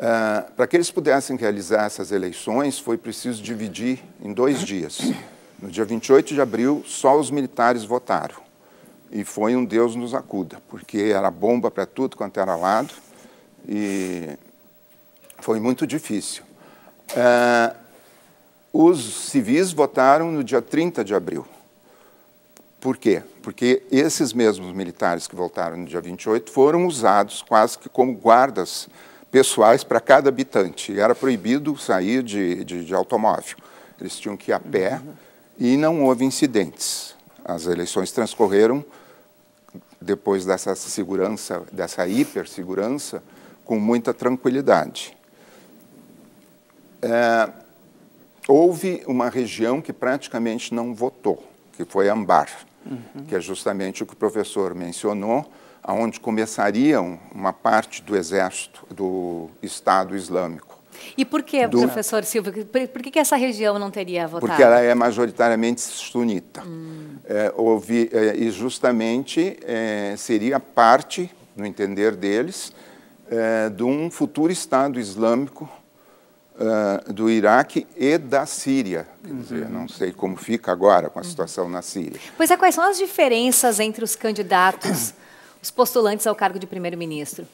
Ah, para que eles pudessem realizar essas eleições, foi preciso dividir em dois dias. No dia 28 de abril, só os militares votaram. E foi um Deus nos acuda, porque era bomba para tudo quanto era lado e foi muito difícil. Ah, os civis votaram no dia 30 de abril. Por quê? Porque esses mesmos militares que votaram no dia 28 foram usados quase que como guardas pessoais para cada habitante. Era proibido sair de, de, de, automóvel. Eles tinham que ir a pé e não houve incidentes. As eleições transcorreram depois dessa segurança, dessa hipersegurança, com muita tranquilidade. É, houve uma região que praticamente não votou, que foi Ambar, uhum. que é justamente o que o professor mencionou, onde começariam uma parte do exército do Estado Islâmico. E por que, do... professor Silva, por que, essa região não teria votado? Porque ela é majoritariamente sunita. Hum. É, houve, é, e justamente é, seria parte, no entender deles, é, de um futuro Estado Islâmico é, do Iraque e da Síria. Quer uhum. dizer, uhum. não sei como fica agora com a uhum. situação na Síria. Pois é, quais são as diferenças entre os candidatos os postulantes ao cargo de primeiro-ministro?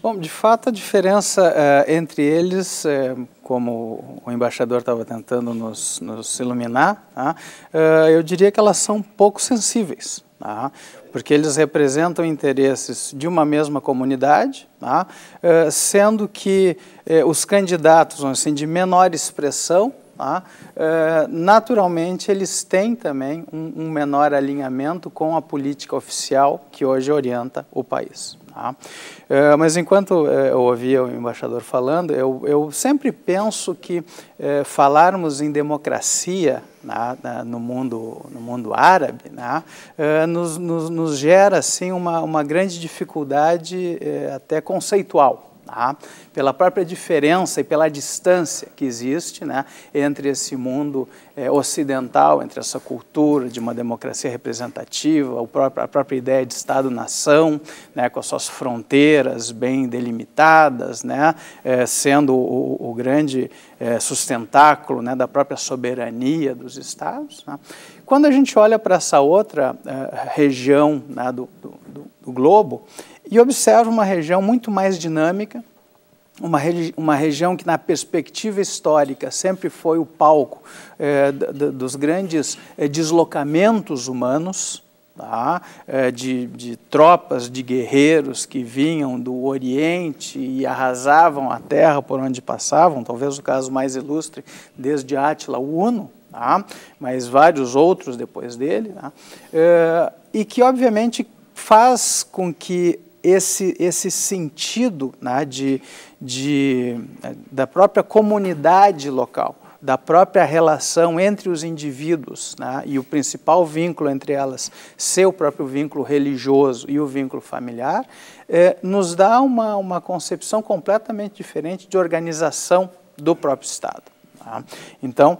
Bom, de fato, a diferença eh, entre eles, eh, como o embaixador estava tentando nos, nos iluminar, tá? Eh, eu diria que elas são pouco sensíveis, tá? porque eles representam interesses de uma mesma comunidade, tá? sendo que os candidatos, assim, de menor expressão, Tá? Uh, naturalmente, eles têm também um, um, menor alinhamento com a política oficial que hoje orienta o país. Tá? Uh, mas enquanto uh, eu ouvia o embaixador falando, eu, eu sempre penso que falarmos em democracia na, né, né, no, mundo, no mundo árabe né, nos, nos, nos, gera assim, uma, uma grande dificuldade até conceitual. Tá? Pela própria diferença e pela distância que existe né, entre esse mundo é, ocidental, entre essa cultura de uma democracia representativa, próprio, a própria ideia de Estado-nação, né, com as suas fronteiras bem delimitadas, né, é, sendo o, o grande é, sustentáculo né, da própria soberania dos Estados. Né. Quando a gente olha para essa outra região né, do, do, do globo, e observa uma região muito mais dinâmica, uma, regi uma região que, na perspectiva histórica, sempre foi o palco eh, dos grandes eh, deslocamentos humanos. Tá? Eh, de, de, tropas de guerreiros que vinham do Oriente e arrasavam a terra por onde passavam, talvez o caso mais ilustre, desde Átila o Uno, tá? mas vários outros depois dele, tá? e que obviamente faz com que esse, esse sentido né, de, de, eh, da própria comunidade local, da própria relação entre os indivíduos né, e o principal vínculo entre elas seu próprio vínculo religioso e o vínculo familiar, eh, nos dá uma, uma concepção completamente diferente de organização do próprio Estado. Tá? Então,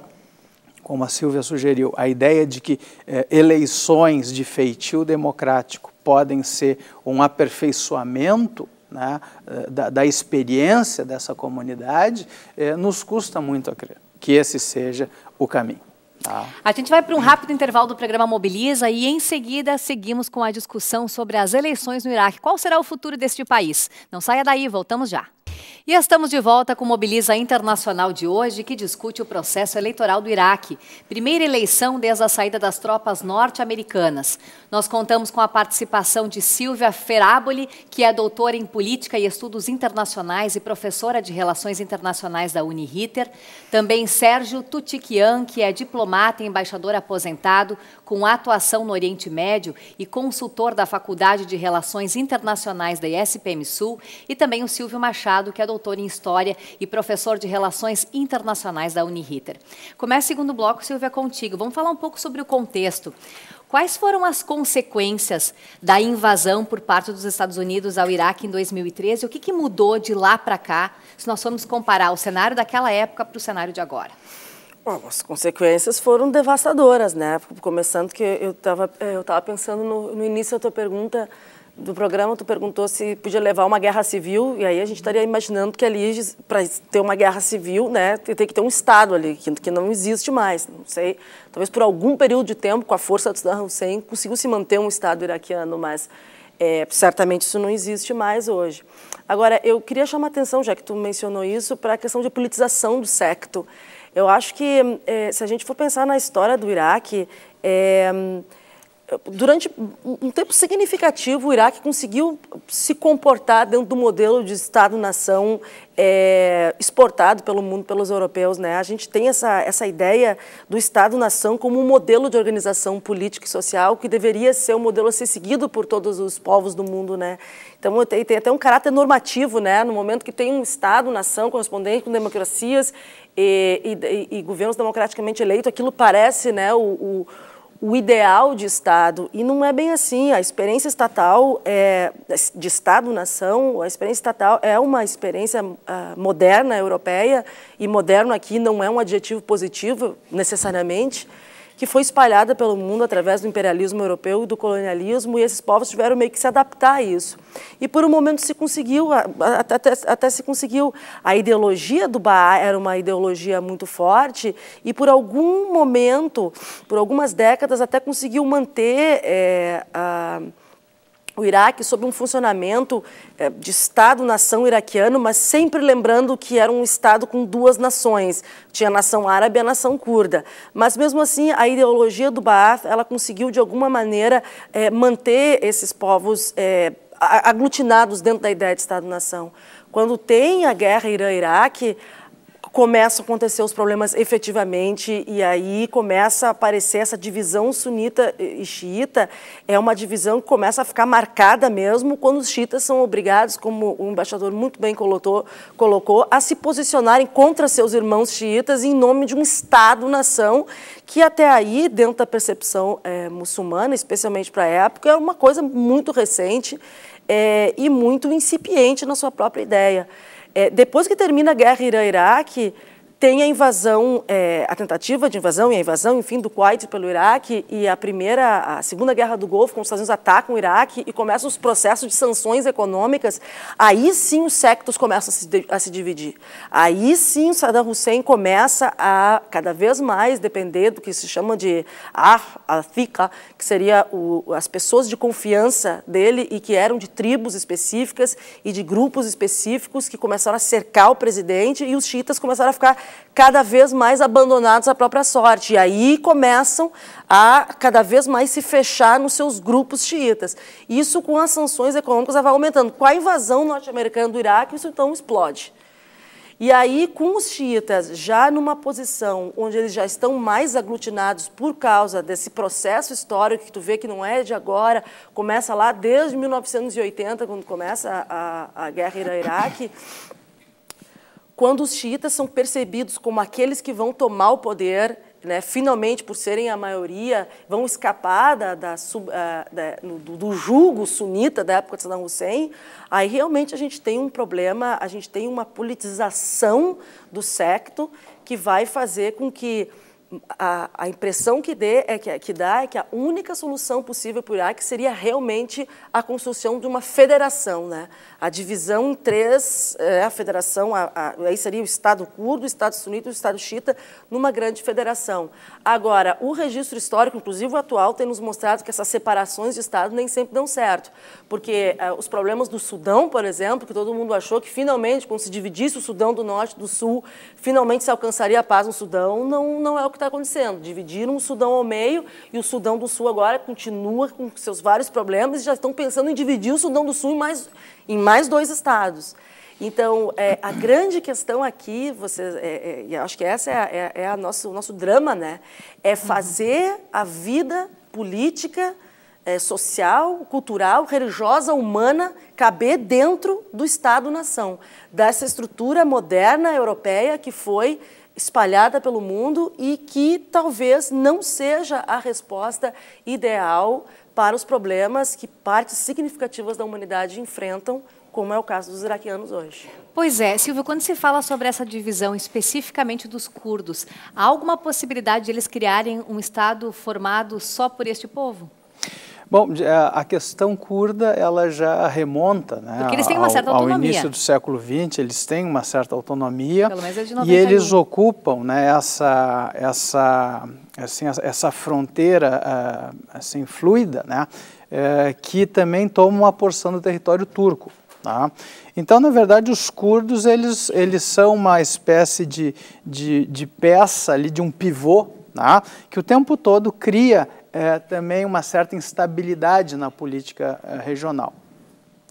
como a Silvia sugeriu, a ideia de que eh, eleições de feitio democrático podem ser um aperfeiçoamento né, da, da, experiência dessa comunidade, eh, nos custa muito que esse seja o caminho. Tá? A gente vai para um rápido intervalo do programa Mobiliza e em seguida seguimos com a discussão sobre as eleições no Iraque. Qual será o futuro deste país? Não saia daí, voltamos já. E estamos de volta com Mobiliza Internacional de hoje, que discute o processo eleitoral do Iraque. Primeira eleição desde a saída das tropas norte-americanas. Nós contamos com a participação de Silvia Feraboli, que é doutora em Política e Estudos Internacionais e professora de Relações Internacionais da Uniriter. Também Sérgio Tutiquian, que é diplomata e embaixador aposentado, com atuação no Oriente Médio e consultor da Faculdade de Relações Internacionais da ISPM Sul, e também o Silvio Machado, que é doutor em História e professor de Relações Internacionais da Uniriter. Começa o segundo bloco, Silvia, contigo. Vamos falar um pouco sobre o contexto. Quais foram as consequências da invasão por parte dos Estados Unidos ao Iraque em 2013? O que, que mudou de lá para cá, se nós formos comparar o cenário daquela época para o cenário de agora? Bom, as consequências foram devastadoras, né? Começando que eu estava é, eu tava pensando no, no início da tua pergunta do programa, tu perguntou se podia levar uma guerra civil, e aí a gente estaria imaginando que ali, para ter uma guerra civil, né, tem que ter um Estado ali, que, que não existe mais. Não sei, talvez por algum período de tempo, com a força do Saddam Hussein, conseguiu se manter um Estado iraquiano, mas é, certamente isso não existe mais hoje. Agora, eu queria chamar a atenção, já que tu mencionou isso, para a questão de politização do secto. Eu acho que, é, se a gente for pensar na história do Iraque, é, durante um tempo significativo, o Iraque conseguiu se comportar dentro do modelo de Estado-nação é, exportado pelo mundo, pelos europeus. Né? A gente tem essa, essa ideia do Estado-nação como um modelo de organização política e social que deveria ser um modelo a ser seguido por todos os povos do mundo. Né? Então, tem, tem até um caráter normativo, né? no momento que tem um Estado-nação correspondente com democracias e, e, e governos democraticamente eleitos, aquilo parece né, o, o, o, ideal de Estado. E não é bem assim. A experiência estatal, é, de Estado-nação, a experiência estatal é uma experiência uh, moderna, europeia, e moderno aqui não é um adjetivo positivo, necessariamente, que foi espalhada pelo mundo através do imperialismo europeu e do colonialismo, e esses povos tiveram meio que se adaptar a isso. E por um momento se conseguiu, até, até, até se conseguiu. A ideologia do Baá era uma ideologia muito forte, e por algum momento, por algumas décadas, até conseguiu manter. É, a, o Iraque sob um funcionamento eh, de Estado-nação iraquiano, mas sempre lembrando que era um Estado com duas nações, tinha a nação árabe e a nação curda. Mas mesmo assim, a ideologia do Baath, ela conseguiu de alguma maneira eh, manter esses povos eh, aglutinados dentro da ideia de Estado-nação. Quando tem a guerra Irã-Iraque, começam a acontecer os problemas efetivamente e aí começa a aparecer essa divisão sunita e xiita. É uma divisão que começa a ficar marcada mesmo quando os xiitas são obrigados, como o embaixador muito bem colocou, colocou a se posicionarem contra seus irmãos xiitas em nome de um Estado-nação que até aí, dentro da percepção é, muçulmana, especialmente para a época, é uma coisa muito recente é, e muito incipiente na sua própria ideia. É, depois que termina a guerra Irã-Iraque, tem a invasão, é, a tentativa de invasão e a invasão, enfim, do Kuwait pelo Iraque e a primeira, a segunda guerra do Golfo, quando os Estados Unidos atacam o Iraque e começam os processos de sanções econômicas, aí sim os sectos começam a se, a se dividir. Aí sim Saddam Hussein começa a cada vez mais depender do que se chama de ar a que seria o, as pessoas de confiança dele e que eram de tribos específicas e de grupos específicos que começaram a cercar o presidente e os chiitas começaram a ficar cada vez mais abandonados à própria sorte. E aí começam a cada vez mais se fechar nos seus grupos xiitas. Isso com as sanções econômicas vai aumentando. Com a invasão norte-americana do Iraque, isso então explode. E aí, com os xiitas já numa posição onde eles já estão mais aglutinados por causa desse processo histórico que tu vê que não é de agora, começa lá desde 1980, quando começa a, a guerra Ira-Iraque, quando os xiitas são percebidos como aqueles que vão tomar o poder, né, finalmente, por serem a maioria, vão escapar da, da, ah, da, do, do julgo sunita da época de Saddam Hussein, aí realmente a gente tem um problema, a gente tem uma politização do secto que vai fazer com que a, a, impressão que, dê, é que, que, dá é que a única solução possível para o Iraque seria realmente a construção de uma federação, né? a divisão em três, é, a federação, a, a, aí seria o Estado curdo, o Estado sunita e o Estado Chita, numa grande federação. Agora, o registro histórico, inclusive o atual, tem nos mostrado que essas separações de Estado nem sempre dão certo, porque é, os problemas do Sudão, por exemplo, que todo mundo achou que finalmente, quando se dividisse o Sudão do Norte do Sul, finalmente se alcançaria a paz no Sudão, não, não é o que está acontecendo. Dividiram o Sudão ao meio e o Sudão do Sul agora continua com seus vários problemas e já estão pensando em dividir o Sudão do Sul em mais, em mais dois estados. Então, é, a grande questão aqui, você é, é, acho que essa é, é, é, a nosso, o nosso drama, né? É fazer a vida política, é, social, cultural, religiosa, humana, caber dentro do Estado-nação, dessa estrutura moderna europeia que foi espalhada pelo mundo e que talvez não seja a resposta ideal para os problemas que partes significativas da humanidade enfrentam, como é o caso dos iraquianos hoje. Pois é, Silvio, quando se fala sobre essa divisão especificamente dos curdos, há alguma possibilidade de eles criarem um Estado formado só por este povo? Bom, é, a questão curda ela já remonta, né? Porque eles têm uma certa ao, autonomia. Ao início do século XX eles têm uma certa autonomia Pelo menos é de 90 e eles ocupam, né? Essa essa assim essa fronteira é, assim fluida, né? É, que também toma uma porção do território turco. Tá? Então, na verdade, os curdos eles, eles são uma espécie de, de, de peça ali, de um pivô, tá? que o tempo todo cria é, também uma certa instabilidade na política é, regional.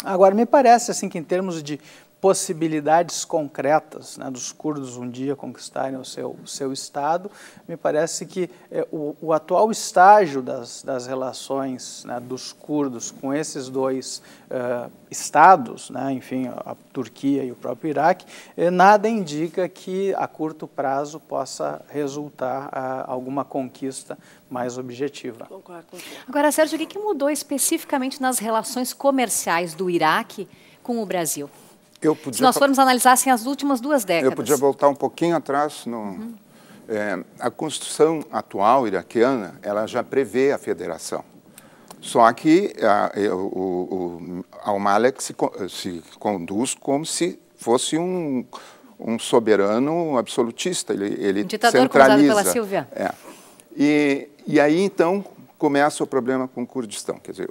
Agora, me parece assim que em termos de possibilidades concretas né, dos curdos um dia conquistarem o seu, o seu Estado, me parece que é, o, o, atual estágio das, das relações né, dos curdos com esses dois uh, Estados, né, enfim, a, a, Turquia e o próprio Iraque, é, nada indica que a curto prazo possa resultar alguma conquista mais objetiva. Concordo. Agora, Sérgio, o que mudou especificamente nas relações comerciais do Iraque com o Brasil? Podia... Se nós formos analisar assim, as últimas duas décadas. Eu podia voltar um pouquinho atrás. No, uhum. é, a Constituição atual iraquiana ela já prevê a federação. Só que a, é, o, o Al-Malek se, se, conduz como se fosse um, um soberano absolutista. Ele, ele um ditador centraliza. pela Silvia. É. E e aí, então, começa o problema com o Kurdistão. Quer dizer,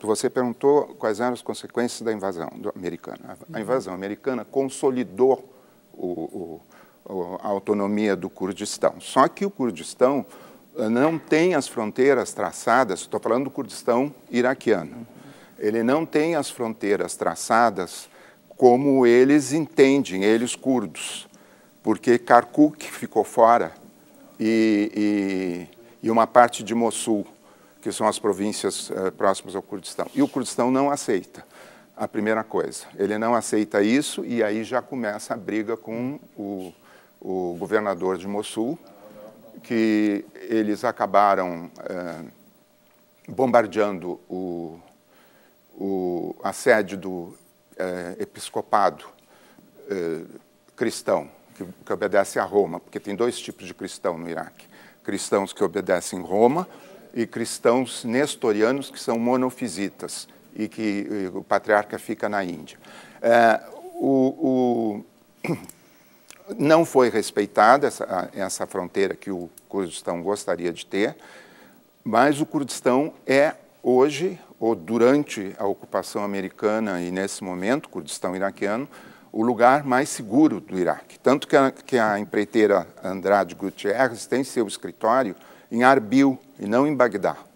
você perguntou quais eram as consequências da invasão americana. A uhum. invasão americana consolidou o, o, a autonomia do Kurdistão. Só que o Kurdistão eh, não tem as fronteiras traçadas, estou falando do Kurdistão iraquiano, uhum. ele não tem as fronteiras traçadas como eles entendem, eles curdos, porque Kirkuk ficou fora e, e e uma parte de Mossul, que são as províncias eh, próximas ao Kurdistão. E o Kurdistão não aceita a primeira coisa. Ele não aceita isso e aí já começa a briga com o, o governador de Mossul, que eles acabaram eh, bombardeando o, o, a sede do eh, episcopado eh, cristão, que, que obedece a Roma, porque tem dois tipos de cristão no Iraque cristãos que obedecem Roma e cristãos nestorianos que são monofisitas e que e o patriarca fica na Índia. É, o, o, não foi respeitada essa, essa fronteira que o Kurdistão gostaria de ter, mas o Kurdistão é hoje, ou durante a ocupação americana e nesse momento, Kurdistão iraquiano, o lugar mais seguro do Iraque. Tanto que a, que a empreiteira Andrade Gutierrez tem seu escritório em Arbil e não em Bagdá.